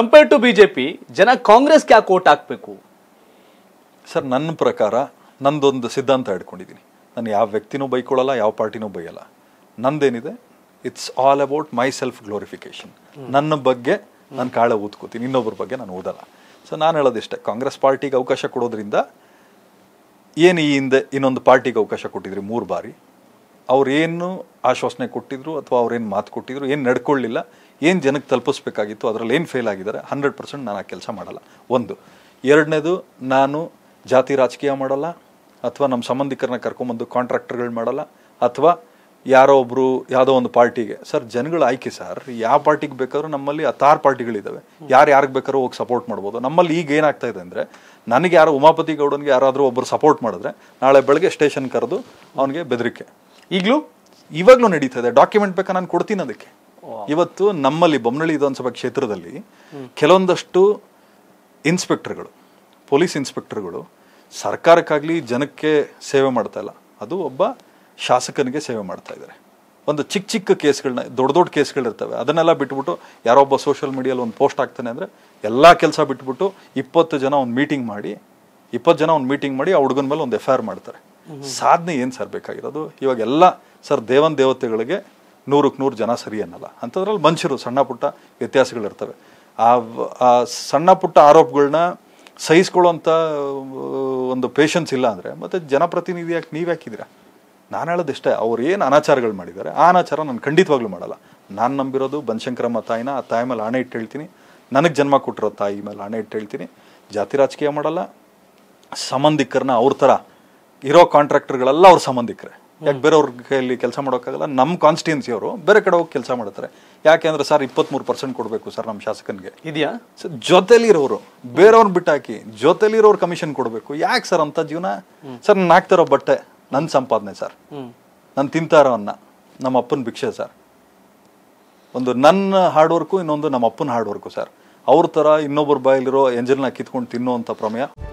compare to BJP ಜನ ಕಾಂಗ್ರೆಸ್ಗೆ ಯಾಕೆ ಓಟ್ ಹಾಕಬೇಕು ಸರ್ ನನ್ನ ಪ್ರಕಾರ ನಂದೊಂದು ಸಿದ್ಧಾಂತ ಹಿಡ್ಕೊಂಡಿದ್ದೀನಿ ನಾನು ಯಾವ ವ್ಯಕ್ತಿನೂ ಬೈಕೊಳ್ಳಲ್ಲ ಯಾವ ಪಾರ್ಟಿನೂ ಬೈಯಲ್ಲ ನಂದೇನಿದೆ it's all about my self glorification ನನ್ನ ಬಗ್ಗೆ ನಾನು ಕಾಳೆ ಊದ್ಕೋತೀನಿ ಇನ್ನೊಬ್ಬರ ಬಗ್ಗೆ ನಾನು ಓದಲ್ಲ ಸೊ ನಾನು ಹೇಳೋದಿಷ್ಟೇ ಕಾಂಗ್ರೆಸ್ ಪಾರ್ಟಿಗೆ ಅವಕಾಶ ಕೊಡೋದ್ರಿಂದ ಏನು ಈ ಹಿಂದೆ ಇನ್ನೊಂದು ಪಾರ್ಟಿಗೆ ಅವಕಾಶ ಕೊಟ್ಟಿದ್ರಿ ಮೂರು ಬಾರಿ ಅವ್ರೇನು ಆಶ್ವಾಸನೆ ಕೊಟ್ಟಿದ್ರು ಅಥವಾ ಅವ್ರೇನು ಮಾತು ಕೊಟ್ಟಿದ್ರು ಏನು ನಡ್ಕೊಳ್ಳಿಲ್ಲ ಏನು ಜನಕ್ಕೆ ತಲುಪಿಸ್ಬೇಕಾಗಿತ್ತು ಅದರಲ್ಲಿ ಏನು ಫೇಲ್ ಆಗಿದ್ದಾರೆ ಹಂಡ್ರೆಡ್ ಪರ್ಸೆಂಟ್ ನಾನು ಆ ಕೆಲಸ ಮಾಡಲ್ಲ ಒಂದು ಎರಡನೇದು ನಾನು ಜಾತಿ ರಾಜಕೀಯ ಮಾಡಲ್ಲ ಅಥವಾ ನಮ್ಮ ಸಂಬಂಧಿಕರನ್ನ ಕರ್ಕೊಂಬಂದು ಕಾಂಟ್ರಾಕ್ಟರ್ಗಳು ಮಾಡಲ್ಲ ಅಥವಾ ಯಾರೋ ಒಬ್ಬರು ಯಾವುದೋ ಒಂದು ಪಾರ್ಟಿಗೆ ಸರ್ ಜನಗಳು ಆಯ್ಕೆ ಸರ್ ಯಾವ ಪಾರ್ಟಿಗೆ ಬೇಕಾದ್ರೂ ನಮ್ಮಲ್ಲಿ ಹತ್ತಾರು ಪಾರ್ಟಿಗಳಿದ್ದಾವೆ ಯಾರು ಯಾರಿಗೆ ಬೇಕಾದ್ರೂ ಹೋಗಿ ಸಪೋರ್ಟ್ ಮಾಡ್ಬೋದು ನಮ್ಮಲ್ಲಿ ಈಗ ಏನಾಗ್ತಾ ಇದೆ ಅಂದರೆ ನನಗೆ ಯಾರೋ ಉಮಾಪತಿ ಗೌಡನಿಗೆ ಯಾರಾದರೂ ಒಬ್ಬರು ಸಪೋರ್ಟ್ ಮಾಡಿದ್ರೆ ನಾಳೆ ಬೆಳಗ್ಗೆ ಸ್ಟೇಷನ್ ಕರೆದು ಅವನಿಗೆ ಬೆದರಿಕೆ ಈಗಲೂ ಇವಾಗಲೂ ಇದೆ ಡಾಕ್ಯುಮೆಂಟ್ ಬೇಕಾ ನಾನು ಕೊಡ್ತೀನಿ ಅದಕ್ಕೆ ಇವತ್ತು ನಮ್ಮಲ್ಲಿ ಬೊಮ್ಮನಳ್ಳಿ ವಿಧಾನಸಭಾ ಕ್ಷೇತ್ರದಲ್ಲಿ ಕೆಲವೊಂದಷ್ಟು ಇನ್ಸ್ಪೆಕ್ಟರ್ಗಳು ಪೊಲೀಸ್ ಇನ್ಸ್ಪೆಕ್ಟರ್ಗಳು ಸರ್ಕಾರಕ್ಕಾಗಲಿ ಜನಕ್ಕೆ ಸೇವೆ ಮಾಡ್ತಾ ಇಲ್ಲ ಅದು ಒಬ್ಬ ಶಾಸಕನಿಗೆ ಸೇವೆ ಮಾಡ್ತಾ ಇದ್ದಾರೆ ಒಂದು ಚಿಕ್ಕ ಚಿಕ್ಕ ಕೇಸ್ಗಳನ್ನ ದೊಡ್ಡ ದೊಡ್ಡ ಕೇಸ್ಗಳಿರ್ತವೆ ಅದನ್ನೆಲ್ಲ ಬಿಟ್ಬಿಟ್ಟು ಯಾರೊಬ್ಬ ಸೋಷಿಯಲ್ ಮೀಡಿಯಲ್ಲಿ ಒಂದು ಪೋಸ್ಟ್ ಆಗ್ತಾನೆ ಅಂದರೆ ಎಲ್ಲ ಕೆಲಸ ಬಿಟ್ಬಿಟ್ಟು ಇಪ್ಪತ್ತು ಜನ ಒಂದು ಮೀಟಿಂಗ್ ಮಾಡಿ ಇಪ್ಪತ್ತು ಜನ ಒಂದು ಮೀಟಿಂಗ್ ಮಾಡಿ ಆ ಹುಡುಗನ ಮೇಲೆ ಒಂದು ಎಫ್ ಐ ಆರ್ ಮಾಡ್ತಾರೆ ಸಾಧನೆ ಏನು ಸರ್ ಬೇಕಾಗಿರೋದು ಇವಾಗೆಲ್ಲ ಸರ್ ದೇವನ್ ದೇವತೆಗಳಿಗೆ ನೂರಕ್ಕೆ ನೂರು ಜನ ಸರಿ ಅನ್ನಲ್ಲ ಅಂಥದ್ರಲ್ಲಿ ಮನುಷ್ಯರು ಸಣ್ಣ ಪುಟ್ಟ ವ್ಯತ್ಯಾಸಗಳಿರ್ತವೆ ಆ ಸಣ್ಣ ಪುಟ್ಟ ಆರೋಪಗಳನ್ನ ಸಹಿಸ್ಕೊಳ್ಳೋಂಥ ಒಂದು ಪೇಷನ್ಸ್ ಇಲ್ಲ ಅಂದರೆ ಮತ್ತು ಯಾಕೆ ನೀವು ಯಾಕಿದ್ದೀರಾ ನಾನು ಹೇಳೋದಿಷ್ಟೇ ಅವ್ರು ಏನು ಅನಾಚಾರಗಳು ಮಾಡಿದ್ದಾರೆ ಆ ಅನಾಚಾರ ನಾನು ಖಂಡಿತವಾಗ್ಲೂ ಮಾಡಲ್ಲ ನಾನು ನಂಬಿರೋದು ಬನಶಂಕರಮ್ಮ ತಾಯಿನ ಆ ತಾಯಿ ಮೇಲೆ ಆಣೆ ಇಟ್ಟು ಹೇಳ್ತೀನಿ ನನಗೆ ಜನ್ಮ ಕೊಟ್ಟಿರೋ ತಾಯಿ ಮೇಲೆ ಆಣೆ ಇಟ್ಟು ಹೇಳ್ತೀನಿ ಜಾತಿ ರಾಜಕೀಯ ಮಾಡಲ್ಲ ಸಂಬಂಧಿಕರನ್ನ ಅವ್ರ ಥರ ಇರೋ ಕಾಂಟ್ರಾಕ್ಟರ್ಗಳೆಲ್ಲ ಅವ್ರ ಸಂಬಂಧಿಕರೆ ಯಾಕೆ ಬೇರೆಯವ್ರ ಕೈಯಲ್ಲಿ ಕೆಲಸ ಮಾಡೋಕ್ಕಾಗಲ್ಲ ನಮ್ಮ ಕಾನ್ಸ್ಟಿಟ್ಯೂನ್ಸಿ ಅವರು ಬೇರೆ ಕಡೆ ಹೋಗಿ ಕೆಲಸ ಮಾಡ್ತಾರೆ ಯಾಕೆಂದ್ರೆ ಸರ್ ಇಪ್ಪತ್ತ್ಮೂರು ಪರ್ಸೆಂಟ್ ಕೊಡಬೇಕು ಸರ್ ನಮ್ಮ ಶಾಸಕನಿಗೆ ಇದೆಯಾ ಸರ್ ಜೊತೆಲಿರೋರು ಬೇರೆಯವ್ರನ್ನ ಬಿಟ್ಟಾಕಿ ಜೊತೆಲಿರೋರು ಕಮಿಷನ್ ಕೊಡಬೇಕು ಯಾಕೆ ಸರ್ ಅಂತ ಜೀವನ ಸರ್ ನನ್ನ ಹಾಕ್ತಿರೋ ಬಟ್ಟೆ ನನ್ನ ಸಂಪಾದನೆ ಸರ್ ನಾನು ತಿಂತಾರೋ ಅನ್ನ ನಮ್ಮ ಅಪ್ಪನ ಭಿಕ್ಷೆ ಸರ್ ಒಂದು ನನ್ನ ಹಾರ್ಡ್ ವರ್ಕು ಇನ್ನೊಂದು ನಮ್ಮ ಅಪ್ಪನ ಹಾರ್ಡ್ ವರ್ಕು ಸರ್ ಅವ್ರ ಥರ ಇನ್ನೊಬ್ಬರು ಬಾಯಲ್ಲಿರೋ ಎಂಜಲ್ನ ಕಿತ್ಕೊಂಡು ತಿನ್ನೋ ಅಂಥ ಪ್ರಮೇಯ